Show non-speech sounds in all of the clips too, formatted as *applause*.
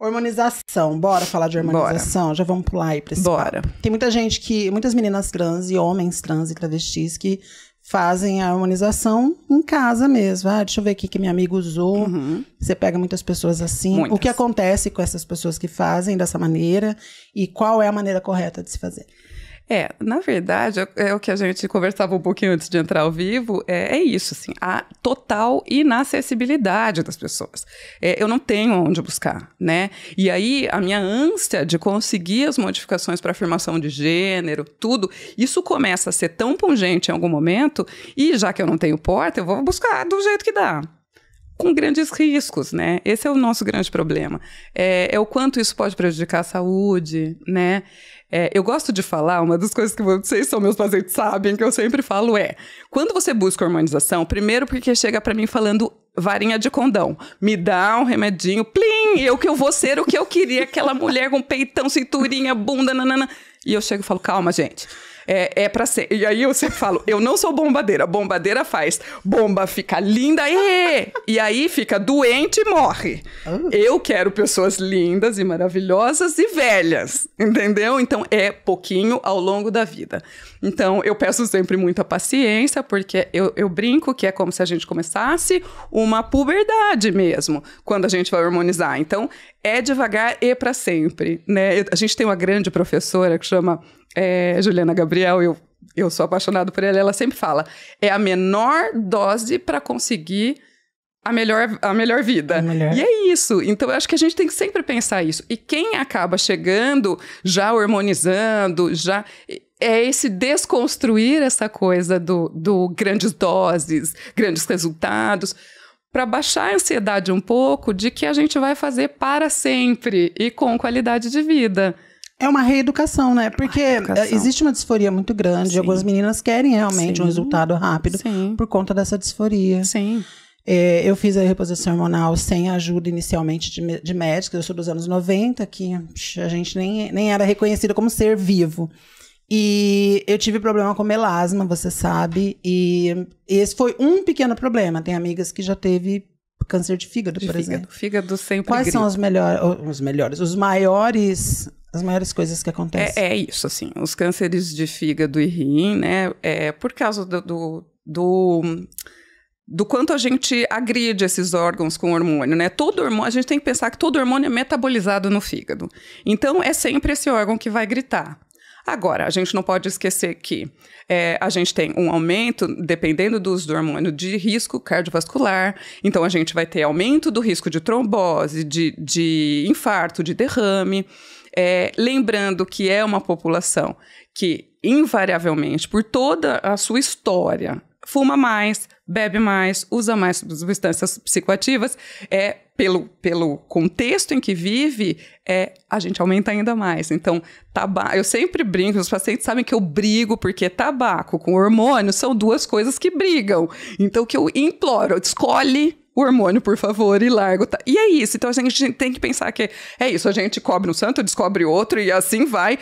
Hormonização. Bora falar de hormonização? Bora. Já vamos pular aí pra esse Bora. Papo. Tem muita gente que... Muitas meninas trans e homens trans e travestis que fazem a harmonização em casa mesmo. Ah, deixa eu ver aqui que minha amiga usou. Uhum. Você pega muitas pessoas assim. Muitas. O que acontece com essas pessoas que fazem dessa maneira e qual é a maneira correta de se fazer? É, na verdade, é, é, o que a gente conversava um pouquinho antes de entrar ao vivo, é, é isso, assim, a total inacessibilidade das pessoas. É, eu não tenho onde buscar, né? E aí, a minha ânsia de conseguir as modificações para afirmação de gênero, tudo, isso começa a ser tão pungente em algum momento, e já que eu não tenho porta, eu vou buscar do jeito que dá com grandes riscos, né? Esse é o nosso grande problema. É, é o quanto isso pode prejudicar a saúde, né? É, eu gosto de falar, uma das coisas que vocês são meus pacientes sabem, que eu sempre falo é: quando você busca hormonização, primeiro porque chega para mim falando varinha de condão, me dá um remedinho, plim, eu que eu vou ser o que eu queria, aquela mulher com peitão, cinturinha, bunda, nanana. E eu chego e falo: calma, gente é, é para ser. E aí eu sempre falo, eu não sou bombadeira. Bombadeira faz. Bomba fica linda e e aí fica doente e morre. Ah. Eu quero pessoas lindas e maravilhosas e velhas, entendeu? Então é pouquinho ao longo da vida. Então eu peço sempre muita paciência, porque eu, eu brinco que é como se a gente começasse uma puberdade mesmo, quando a gente vai harmonizar. Então é devagar e para sempre, né? Eu, a gente tem uma grande professora que chama é, Juliana Gabriel, eu, eu sou apaixonado por ela, ela sempre fala: é a menor dose para conseguir a melhor, a melhor vida. A melhor. E é isso. Então, eu acho que a gente tem que sempre pensar isso. E quem acaba chegando já hormonizando, já. É esse desconstruir essa coisa do, do grandes doses, grandes resultados, para baixar a ansiedade um pouco de que a gente vai fazer para sempre e com qualidade de vida. É uma reeducação, né? É Porque é, reeducação. existe uma disforia muito grande. Sim. Algumas meninas querem realmente Sim. um resultado rápido Sim. por conta dessa disforia. Sim. É, eu fiz a reposição hormonal sem ajuda inicialmente de, de médicos. Eu sou dos anos 90, que a gente nem, nem era reconhecida como ser vivo. E eu tive problema com melasma, você sabe. E esse foi um pequeno problema. Tem amigas que já teve câncer de fígado, de por fígado. exemplo. Fígado sempre. Quais são os melhores, os melhores, os maiores as maiores coisas que acontecem. É, é, isso, assim. Os cânceres de fígado e rim, né? É por causa do, do, do, do quanto a gente agride esses órgãos com hormônio, né? Todo hormônio, a gente tem que pensar que todo hormônio é metabolizado no fígado. Então, é sempre esse órgão que vai gritar. Agora, a gente não pode esquecer que é, a gente tem um aumento, dependendo do uso do hormônio, de risco cardiovascular. Então, a gente vai ter aumento do risco de trombose, de, de infarto, de derrame. É, lembrando que é uma população que, invariavelmente, por toda a sua história, fuma mais, bebe mais, usa mais substâncias psicoativas, é pelo, pelo contexto em que vive, é, a gente aumenta ainda mais. Então, tabaco, eu sempre brinco, os pacientes sabem que eu brigo porque tabaco com hormônio são duas coisas que brigam. Então, o que eu imploro, escolhe o hormônio, por favor, e largo. Tá? E é isso. Então a gente tem que pensar que é isso. A gente cobre um santo, descobre outro e assim vai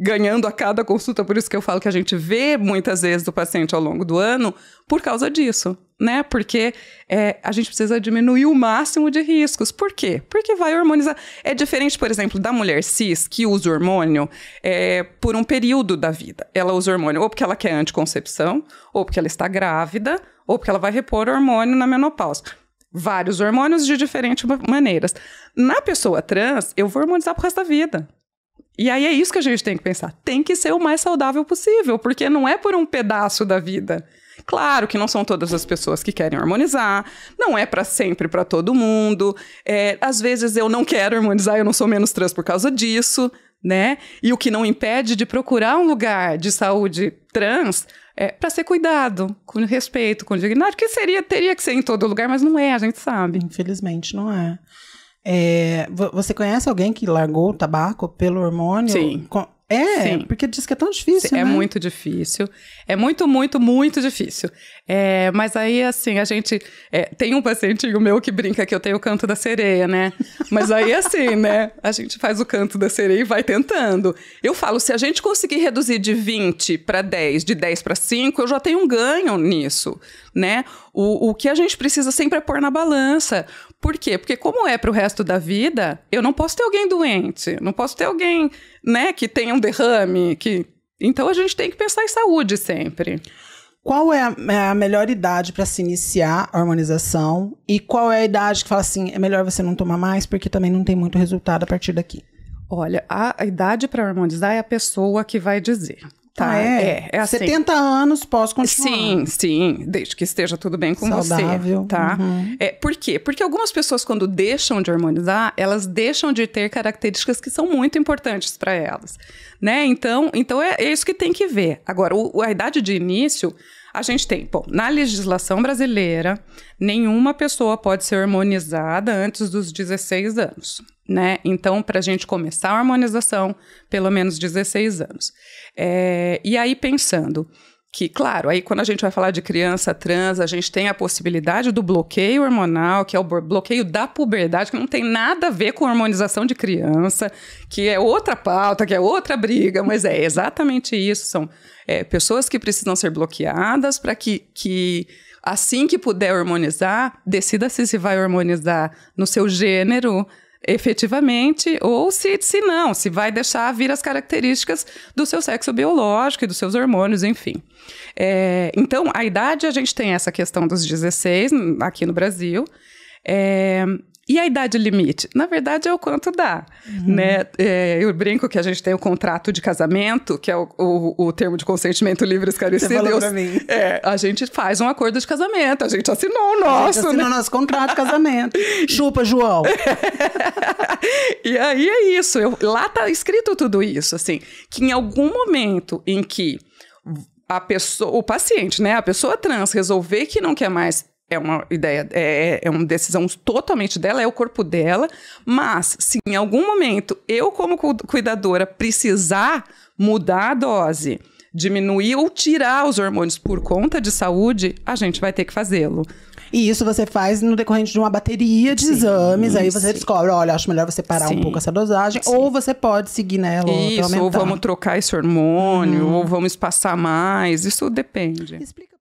ganhando a cada consulta. Por isso que eu falo que a gente vê muitas vezes do paciente ao longo do ano por causa disso, né? Porque é, a gente precisa diminuir o máximo de riscos. Por quê? Porque vai hormonizar. É diferente, por exemplo, da mulher cis que usa hormônio é, por um período da vida. Ela usa hormônio ou porque ela quer anticoncepção, ou porque ela está grávida, ou porque ela vai repor hormônio na menopausa vários hormônios de diferentes maneiras. Na pessoa trans, eu vou hormonizar pro resto da vida. E aí é isso que a gente tem que pensar. Tem que ser o mais saudável possível, porque não é por um pedaço da vida. Claro que não são todas as pessoas que querem harmonizar, não é para sempre para todo mundo. É, às vezes eu não quero harmonizar, eu não sou menos trans por causa disso, né? E o que não impede de procurar um lugar de saúde trans é, para ser cuidado, com respeito, com dignidade, que seria, teria que ser em todo lugar, mas não é, a gente sabe. Infelizmente não é. é você conhece alguém que largou o tabaco pelo hormônio? Sim. Com, é, Sim. porque diz que é tão difícil. É né? muito difícil. É muito, muito, muito difícil. É, mas aí, assim, a gente. É, tem um pacientinho meu que brinca que eu tenho o canto da sereia, né? Mas aí, assim, *laughs* né? A gente faz o canto da sereia e vai tentando. Eu falo, se a gente conseguir reduzir de 20 para 10, de 10 para 5, eu já tenho um ganho nisso né? O, o que a gente precisa sempre é pôr na balança. Por quê? Porque como é para o resto da vida, eu não posso ter alguém doente, não posso ter alguém, né, que tenha um derrame, que... Então a gente tem que pensar em saúde sempre. Qual é a, é a melhor idade para se iniciar a harmonização e qual é a idade que fala assim, é melhor você não tomar mais porque também não tem muito resultado a partir daqui? Olha, a idade para harmonizar é a pessoa que vai dizer. Tá, ah, é. é, é assim. 70 anos, posso continuar. Sim, sim, desde que esteja tudo bem com Saudável. você, tá? Uhum. É, por quê? Porque algumas pessoas quando deixam de harmonizar, elas deixam de ter características que são muito importantes para elas, né? Então, então é, é, isso que tem que ver. Agora, o, a idade de início, a gente tem, bom, na legislação brasileira, nenhuma pessoa pode ser harmonizada antes dos 16 anos né? Então, para a gente começar a harmonização, pelo menos 16 anos. É, e aí, pensando que, claro, aí quando a gente vai falar de criança trans, a gente tem a possibilidade do bloqueio hormonal, que é o bloqueio da puberdade, que não tem nada a ver com hormonização de criança, que é outra pauta, que é outra briga, mas é exatamente isso. São é, pessoas que precisam ser bloqueadas para que, que assim que puder hormonizar, decida se se vai hormonizar no seu gênero, efetivamente, ou se, se não, se vai deixar vir as características do seu sexo biológico e dos seus hormônios, enfim. É, então, a idade, a gente tem essa questão dos 16 hum, aqui no Brasil. É, e a idade limite? Na verdade, é o quanto dá, uhum. né? É, eu brinco que a gente tem o contrato de casamento, que é o, o, o termo de consentimento livre esclarecido. Você falou eu, pra mim. *laughs* É, a gente faz um acordo de casamento, a gente assinou o nosso. A gente assinou né? nosso contrato de casamento. *laughs* Chupa, João! e aí é isso, eu, lá tá escrito tudo isso, assim, que em algum momento em que a pessoa, o paciente, né, a pessoa trans resolver que não quer mais é uma ideia, é, é, é uma decisão totalmente dela, é o corpo dela, mas se em algum momento eu, como cuidadora, precisar mudar a dose, diminuir ou tirar os hormônios por conta de saúde, a gente vai ter que fazê-lo. E isso você faz no decorrente de uma bateria de sim, exames, aí você sim. descobre, olha, acho melhor você parar sim. um pouco essa dosagem, ou você pode seguir nela. Isso, ou vamos trocar esse hormônio, uhum. ou vamos espaçar mais, isso depende. Explica